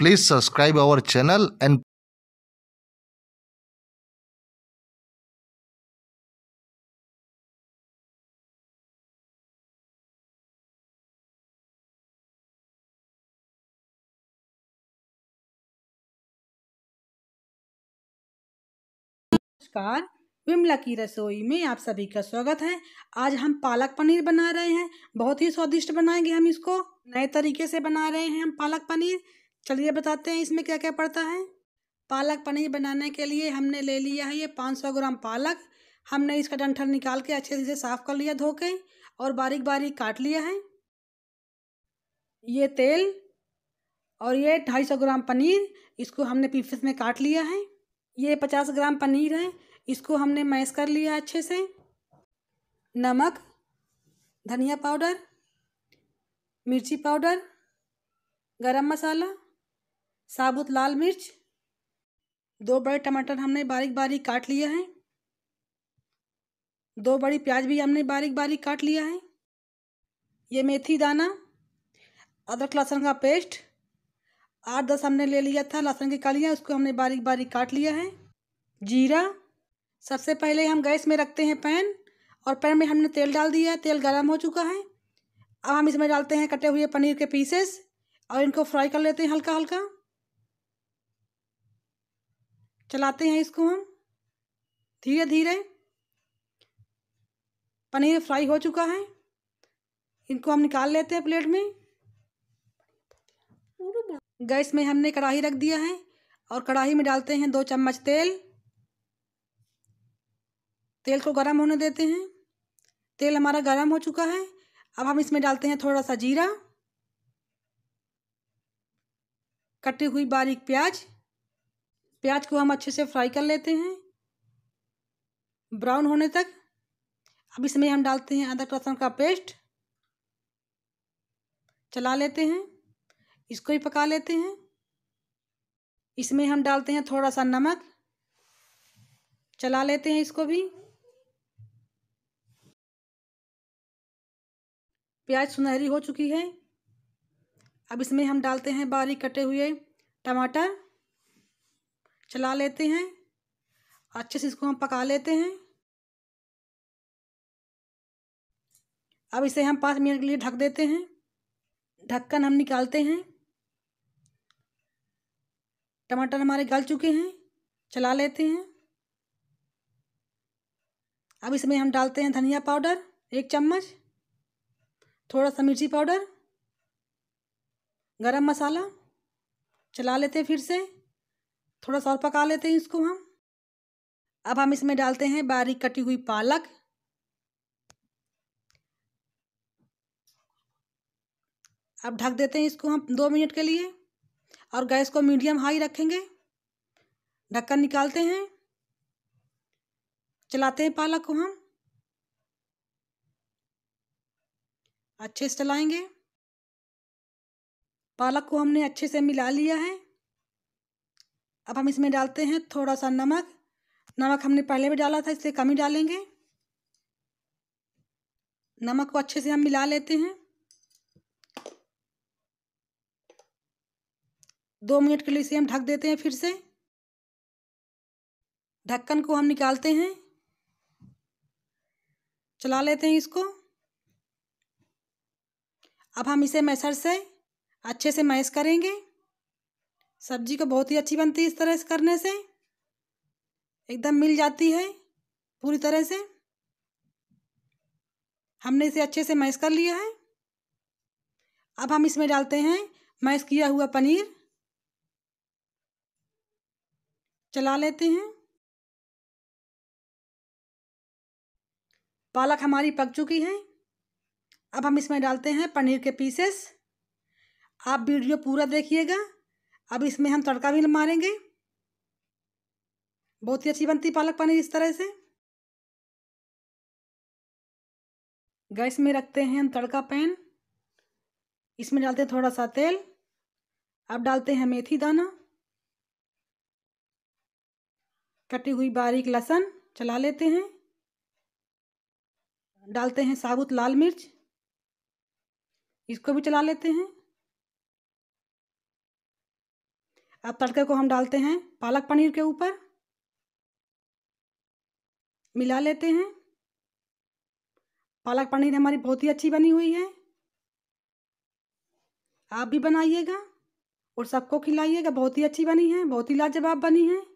Please subscribe our channel and नमस्कार विमला की रसोई में आप सभी का स्वागत है आज हम पालक पनीर बना रहे हैं बहुत ही स्वादिष्ट बनाएंगे हम इसको नए तरीके से बना रहे हैं हम पालक पनीर चलिए बताते हैं इसमें क्या क्या पड़ता है पालक पनीर बनाने के लिए हमने ले लिया है ये पाँच सौ ग्राम पालक हमने इसका डंठल निकाल के अच्छे से साफ़ कर लिया धो के और बारीक बारीक काट लिया है ये तेल और ये ढाई सौ ग्राम पनीर इसको हमने पीसेस में काट लिया है ये पचास ग्राम पनीर है इसको हमने मैश कर लिया अच्छे से नमक धनिया पाउडर मिर्ची पाउडर गरम मसाला साबुत लाल मिर्च दो बड़े टमाटर हमने बारीक बारीक काट लिए हैं दो बड़ी प्याज भी हमने बारीक बारीक काट लिया है ये मेथी दाना अदरक लहसुन का पेस्ट आठ दस हमने ले लिया था लहसुन की कलियाँ उसको हमने बारीक बारीक काट लिया है जीरा सबसे पहले हम गैस में रखते हैं पैन और पैन में हमने तेल डाल दिया तेल गर्म हो चुका है अब हम इसमें डालते हैं कटे हुए पनीर के पीसेस और इनको फ्राई कर लेते हैं हल्का हल्का चलाते हैं इसको हम धीरे धीरे पनीर फ्राई हो चुका है इनको हम निकाल लेते हैं प्लेट में गैस में हमने कढ़ाई रख दिया है और कढ़ाई में डालते हैं दो चम्मच तेल तेल को गर्म होने देते हैं तेल हमारा गर्म हो चुका है अब हम इसमें डालते हैं थोड़ा सा जीरा कटी हुई बारीक प्याज प्याज को हम अच्छे से फ्राई कर लेते हैं ब्राउन होने तक अब इसमें हम डालते हैं अदरक लहसुन का पेस्ट चला लेते हैं इसको ही पका लेते हैं इसमें हम डालते हैं थोड़ा सा नमक चला लेते हैं इसको भी प्याज सुनहरी हो चुकी है अब इसमें हम डालते हैं बारीक कटे हुए टमाटर चला लेते हैं अच्छे से इसको हम पका लेते हैं अब इसे हम पाँच मिनट के लिए ढक देते हैं ढक्कन हम निकालते हैं टमाटर हमारे गल चुके हैं चला लेते हैं अब इसमें हम डालते हैं धनिया पाउडर एक चम्मच थोड़ा सा मिर्ची पाउडर गरम मसाला चला लेते हैं फिर से थोड़ा सा और पका लेते हैं इसको हम अब हम इसमें डालते हैं बारीक कटी हुई पालक अब ढक देते हैं इसको हम दो मिनट के लिए और गैस को मीडियम हाई रखेंगे ढक्कन निकालते हैं चलाते हैं पालक को हम अच्छे से चलाएंगे पालक को हमने अच्छे से मिला लिया है अब हम इसमें डालते हैं थोड़ा सा नमक नमक हमने पहले भी डाला था इससे कम ही डालेंगे नमक को अच्छे से हम मिला लेते हैं दो मिनट के लिए इसे हम ढक देते हैं फिर से ढक्कन को हम निकालते हैं चला लेते हैं इसको अब हम इसे मैसर से अच्छे से मैश करेंगे सब्जी को बहुत ही अच्छी बनती है इस तरह से करने से एकदम मिल जाती है पूरी तरह से हमने इसे अच्छे से मैश कर लिया है अब हम इसमें डालते हैं मैश किया हुआ पनीर चला लेते हैं पालक हमारी पक चुकी है अब हम इसमें डालते हैं पनीर के पीसेस आप वीडियो पूरा देखिएगा अब इसमें हम तड़का भी मारेंगे बहुत ही अच्छी बनती पालक पनीर इस तरह से गैस में रखते हैं हम तड़का पैन इसमें डालते हैं थोड़ा सा तेल अब डालते हैं मेथी दाना कटी हुई बारीक लहसन चला लेते हैं डालते हैं साबुत लाल मिर्च इसको भी चला लेते हैं अब तड़के को हम डालते हैं पालक पनीर के ऊपर मिला लेते हैं पालक पनीर हमारी बहुत ही अच्छी बनी हुई है आप भी बनाइएगा और सबको खिलाइएगा बहुत ही अच्छी बनी है बहुत ही लाजवाब बनी है